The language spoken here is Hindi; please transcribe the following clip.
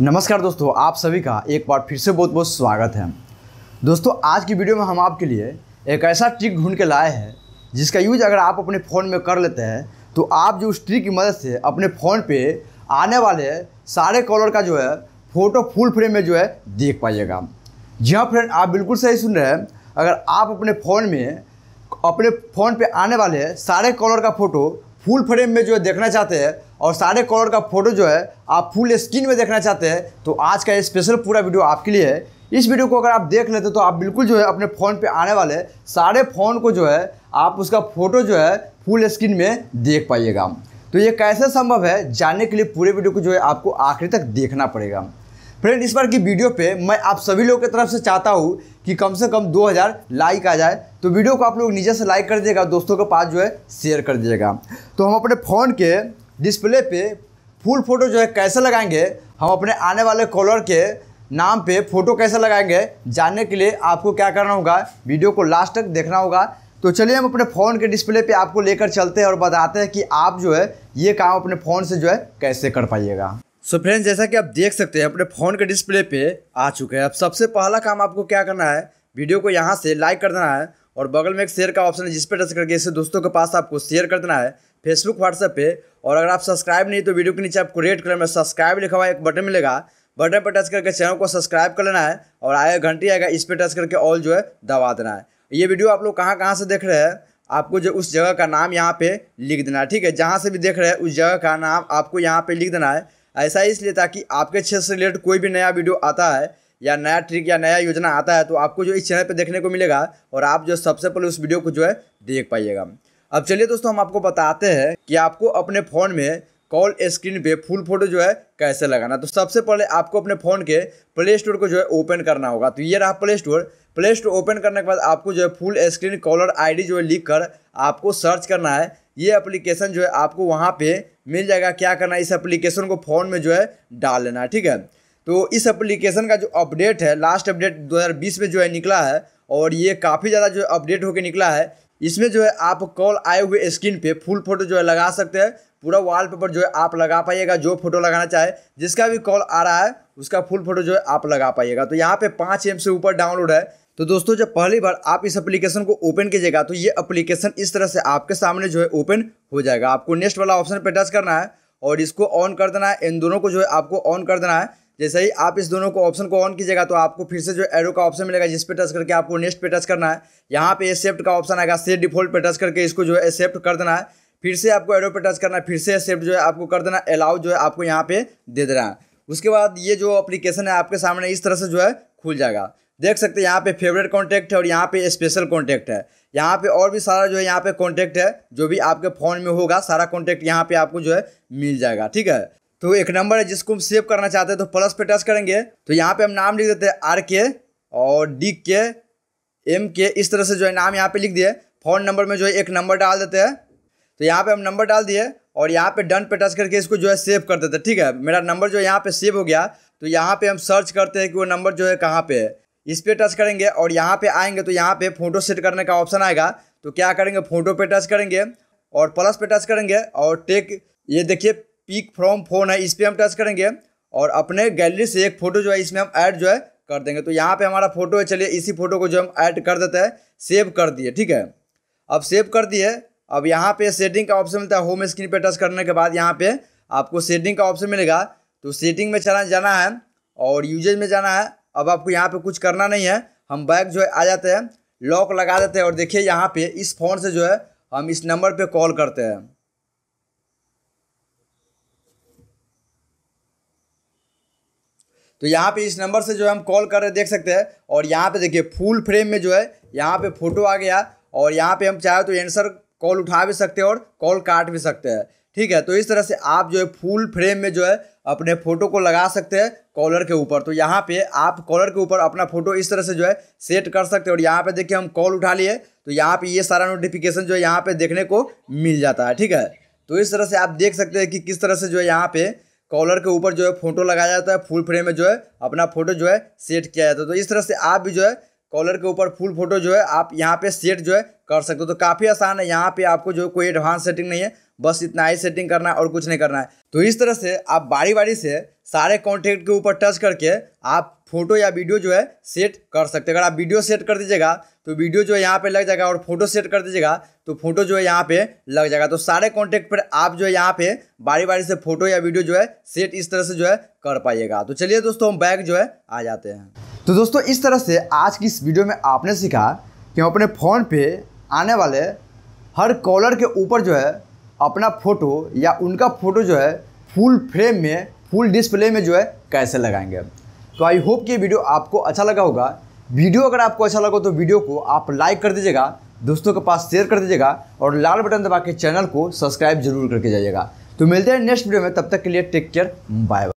नमस्कार दोस्तों आप सभी का एक बार फिर से बहुत बहुत स्वागत है दोस्तों आज की वीडियो में हम आपके लिए एक ऐसा ट्रिक ढूंढ के लाए हैं जिसका यूज अगर आप अपने फ़ोन में कर लेते हैं तो आप जो उस ट्रिक की मदद से अपने फ़ोन पे आने वाले सारे कॉलर का जो है फ़ोटो फुल फ्रेम में जो है देख पाइएगा जी हाँ फ्रेंड आप बिल्कुल सही सुन रहे हैं अगर आप अपने फ़ोन में अपने फ़ोन पे आने वाले सारे कॉलर का फ़ोटो फुल फ्रेम में जो है देखना चाहते हैं और सारे कलर का फोटो जो है आप फुल स्क्रीन में देखना चाहते हैं तो आज का ये स्पेशल पूरा वीडियो आपके लिए है इस वीडियो को अगर आप देख लेते तो आप बिल्कुल जो है अपने फ़ोन पे आने वाले सारे फ़ोन को जो है आप उसका फ़ोटो जो है फुल स्क्रीन में देख पाइएगा तो ये कैसे संभव है जानने के लिए पूरे वीडियो को जो है आपको आखिर तक देखना पड़ेगा फ्रेंड इस बार की वीडियो पे मैं आप सभी लोग की तरफ से चाहता हूँ कि कम से कम 2000 लाइक आ जाए तो वीडियो को आप लोग नीचे से लाइक कर दिएगा दोस्तों के पास जो है शेयर कर दिएगा तो हम अपने फ़ोन के डिस्प्ले पे फुल फोटो जो है कैसे लगाएंगे हम अपने आने वाले कॉलर के नाम पे फ़ोटो कैसे लगाएंगे जानने के लिए आपको क्या करना होगा वीडियो को लास्ट तक देखना होगा तो चलिए हम अपने फ़ोन के डिस्प्ले पे आपको लेकर चलते हैं और बताते हैं कि आप जो है ये काम अपने फ़ोन से जो है कैसे कर पाइएगा सो so फ्रेंड्स जैसा कि आप देख सकते हैं अपने फ़ोन के डिस्प्ले पे आ चुके हैं अब सबसे पहला काम आपको क्या करना है वीडियो को यहाँ से लाइक कर देना है और बगल में एक शेयर का ऑप्शन है जिस पर टच करके इसे दोस्तों के पास आपको शेयर कर देना है फेसबुक व्हाट्सएप पे और अगर आप सब्सक्राइब नहीं तो वीडियो के नीचे आपको रेड कलर में सब्सक्राइब लिखा हुआ एक बटन मिलेगा बटन पर टच करके चैनल को सब्सक्राइब कर लेना है और आए घंटी आएगा इस पर टच करके ऑल जो है दबा देना है ये वीडियो आप लोग कहाँ कहाँ से देख रहे हैं आपको जो उस जगह का नाम यहाँ पे लिख देना है ठीक है जहाँ से भी देख रहे हैं उस जगह का नाम आपको यहाँ पे लिख देना है ऐसा इसलिए ताकि आपके क्षेत्र से रिलेटेड कोई भी नया वीडियो आता है या नया ट्रिक या नया योजना आता है तो आपको जो इस चैनल पर देखने को मिलेगा और आप जो सबसे पहले उस वीडियो को जो है देख पाइएगा अब चलिए दोस्तों हम आपको बताते हैं कि आपको अपने फ़ोन में कॉल स्क्रीन पे फुल फोटो जो है कैसे लगाना तो सबसे पहले आपको अपने फ़ोन के प्ले स्टोर को जो है ओपन करना होगा तो ये रहा play store play store open करने के बाद आपको जो है फुल स्क्रीन कॉलर आईडी जो है लिख कर आपको सर्च करना है ये एप्लीकेशन जो है आपको वहाँ पे मिल जाएगा क्या करना इस एप्लीकेशन को फ़ोन में जो है डाल लेना ठीक है तो इस एप्लीकेशन का जो अपडेट है लास्ट अपडेट 2020 में जो है निकला है और ये काफ़ी ज़्यादा जो अपडेट होकर निकला है इसमें जो है आप कॉल आए हुए स्क्रीन पे फुल फोटो जो है लगा सकते हैं पूरा वॉलपेपर जो है आप लगा पाइएगा जो फोटो लगाना चाहे जिसका भी कॉल आ रहा है उसका फुल फोटो जो है आप लगा पाइएगा तो यहाँ पे पाँच एम से ऊपर डाउनलोड है तो दोस्तों जब पहली बार आप इस एप्लीकेशन को ओपन कीजिएगा तो ये एप्लीकेशन इस तरह से आपके सामने जो है ओपन हो जाएगा आपको नेक्स्ट वाला ऑप्शन पर टच करना है और इसको ऑन कर देना है इन दोनों को जो है आपको ऑन कर देना है जैसे ही आप इस दोनों को ऑप्शन को ऑन कीजिएगा तो आपको फिर से जो एरो का ऑप्शन मिलेगा जिस पे टच करके आपको नेक्स्ट पे टच करना है यहाँ पे एक्सेप्ट का ऑप्शन आएगा से डिफॉल्ट पे टच करके इसको जो है एक्सेप्ट कर देना है फिर से आपको एरो पे टच करना है फिर से एक्सेप्ट जो है आपको कर देना अलाउ जो है आपको यहाँ पे दे देना है उसके बाद ये जो अप्लीकेशन है आपके सामने इस तरह से जो है खुल जाएगा देख सकते हैं यहाँ पे फेवरेट कॉन्टैक्ट है और यहाँ पे स्पेशल कॉन्टैक्ट है यहाँ पे और भी सारा जो है यहाँ पे कॉन्टैक्ट है जो भी आपके फ़ोन में होगा सारा कॉन्टैक्ट यहाँ पे आपको जो है मिल जाएगा ठीक है तो एक नंबर है जिसको हम सेव करना चाहते हैं तो प्लस पे टच करेंगे तो यहाँ पर हम नाम लिख देते हैं आर के और डी के एम के इस तरह से जो है नाम यहाँ पर लिख दिए फ़ोन नंबर में जो है एक नंबर डाल देते हैं तो यहाँ पर हम नंबर डाल दिए और यहाँ पे डन पे टच करके इसको जो है सेव कर देते हैं ठीक है मेरा नंबर जो है यहाँ पे सेव हो गया तो यहाँ पे हम सर्च करते हैं कि वो नंबर जो है कहाँ पे है इस पर टच करेंगे और यहाँ पे आएंगे तो यहाँ पे फोटो सेट करने का ऑप्शन आएगा तो क्या करेंगे फोटो पे टच करेंगे और प्लस पे टच करेंगे और टेक ये देखिए पिक फ्रॉम फोन है इस पर हम टच करेंगे और अपने गैलरी से एक फ़ोटो जो है इसमें हम ऐड जो है कर देंगे तो यहाँ पे हमारा फोटो है चलिए इसी फोटो को जो हम ऐड कर देते हैं सेव कर दिए ठीक है अब सेव कर दिए अब यहाँ पे सेटिंग का ऑप्शन मिलता है होम स्क्रीन पे टच करने के बाद यहाँ पे आपको सेटिंग का ऑप्शन मिलेगा तो सेटिंग में चला जाना है और यूजेज में जाना है अब आपको यहाँ पे कुछ करना नहीं है हम बैग जो है आ जाते हैं लॉक लगा देते हैं और देखिए यहाँ पे इस फ़ोन से जो है हम इस नंबर पे कॉल करते हैं तो यहाँ पे इस नंबर से जो है हम कॉल कर रहे देख सकते हैं और यहाँ पे देखिए फुल फ्रेम में जो है यहाँ पे फोटो आ गया और यहाँ पे हम चाहे तो एंसर कॉल उठा भी सकते हैं और कॉल काट भी सकते हैं ठीक है तो इस तरह से आप जो है फुल फ्रेम में जो है अपने फोटो को लगा सकते हैं कॉलर के ऊपर तो यहाँ पे आप कॉलर के ऊपर अपना फोटो इस तरह से जो है सेट कर सकते हैं और यहाँ पे देखिए हम कॉल उठा लिए तो यहाँ पे ये सारा नोटिफिकेशन जो है यहाँ पे देखने को मिल जाता है ठीक है तो इस तरह से आप देख सकते हैं कि किस तरह से जो है यहाँ पे कॉलर के ऊपर जो है फोटो लगाया जाता है फुल फ्रेम में जो है अपना फोटो जो है सेट किया जाता है तो इस तरह से आप भी जो है कॉलर के ऊपर फुल फोटो जो है आप यहाँ पे सेट जो है कर सकते हो तो काफ़ी आसान है यहाँ पे आपको जो कोई एडवांस सेटिंग नहीं है बस इतना ही सेटिंग करना है और कुछ नहीं करना है तो इस तरह से आप बारी बारी से सारे कॉन्टेक्ट के ऊपर टच करके आप फोटो या वीडियो जो है सेट कर सकते हैं अगर आप वीडियो सेट कर दीजिएगा तो वीडियो जो है यहाँ पे लग जाएगा और फोटो सेट कर दीजिएगा तो फोटो जो है यहाँ पे लग जाएगा तो सारे कॉन्टेक्ट पर आप जो है यहाँ पे बारी बारी से फोटो या वीडियो जो है सेट इस तरह से जो है कर पाइएगा तो चलिए दोस्तों हम बैग जो है आ जाते हैं तो दोस्तों इस तरह से आज की इस वीडियो में आपने सीखा कि हम अपने फ़ोन पे आने वाले हर कॉलर के ऊपर जो है अपना फ़ोटो या उनका फ़ोटो जो है फुल फ्रेम में फुल डिस्प्ले में जो है कैसे लगाएंगे तो आई होप कि वीडियो आपको अच्छा लगा होगा वीडियो अगर आपको अच्छा लगा तो वीडियो को आप लाइक कर दीजिएगा दोस्तों के पास शेयर कर दीजिएगा और लाल बटन दबा के चैनल को सब्सक्राइब जरूर करके जाइएगा तो मिलते हैं नेक्स्ट वीडियो में तब तक के लिए टेक केयर बाय बाय